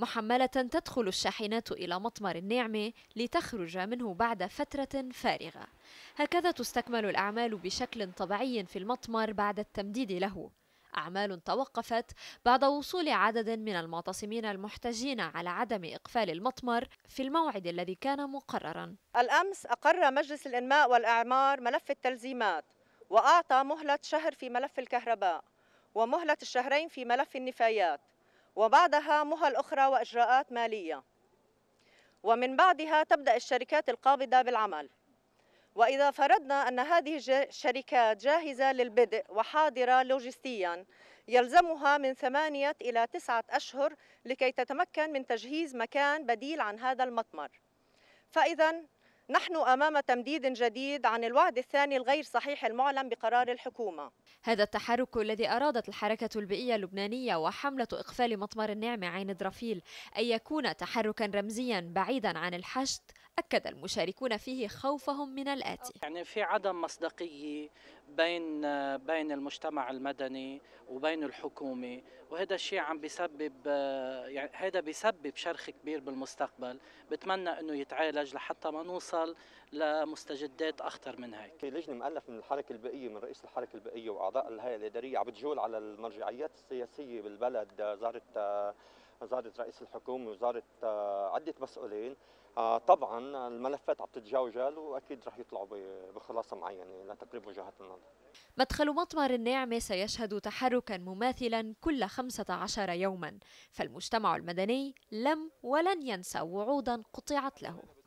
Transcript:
محملة تدخل الشاحنات إلى مطمر النعمة لتخرج منه بعد فترة فارغة هكذا تستكمل الأعمال بشكل طبيعي في المطمر بعد التمديد له أعمال توقفت بعد وصول عدد من المعتصمين المحتجين على عدم إقفال المطمر في الموعد الذي كان مقررا الأمس أقر مجلس الإنماء والإعمار ملف التلزيمات وأعطى مهلة شهر في ملف الكهرباء ومهلة الشهرين في ملف النفايات وبعدها مهل أخرى وإجراءات مالية ومن بعدها تبدأ الشركات القابضة بالعمل وإذا فرضنا أن هذه الشركات جاهزة للبدء وحاضرة لوجستيا يلزمها من ثمانية إلى تسعة أشهر لكي تتمكن من تجهيز مكان بديل عن هذا المطمر فإذا نحن أمام تمديد جديد عن الوعد الثاني الغير صحيح المعلن بقرار الحكومة هذا التحرك الذي أرادت الحركة البيئية اللبنانية وحملة إقفال مطمر النعمة عين درفيل أن يكون تحركا رمزيا بعيدا عن الحشد أكد المشاركون فيه خوفهم من الآتي يعني في عدم مصداقية بين بين المجتمع المدني وبين الحكومة وهذا الشيء عم بيسبب يعني هذا بيسبب شرخ كبير بالمستقبل بتمنى انه يتعالج لحتى ما نوصل لمستجدات اخطر من هيك في لجنه مؤلفة من الحركه البيئيه من رئيس الحركه البيئيه واعضاء الهيئه الاداريه عم بتجول على المرجعيات السياسيه بالبلد زارت وزاره رئيس الحكومه وزاره آه، عده مسؤولين آه، طبعا الملفات عم تتجوجل واكيد رح يطلعوا بخلاصه معينه لتقريب وجهات النظر مدخل مطمر الناعمه سيشهد تحركا مماثلا كل 15 يوما فالمجتمع المدني لم ولن ينسى وعودا قطعت له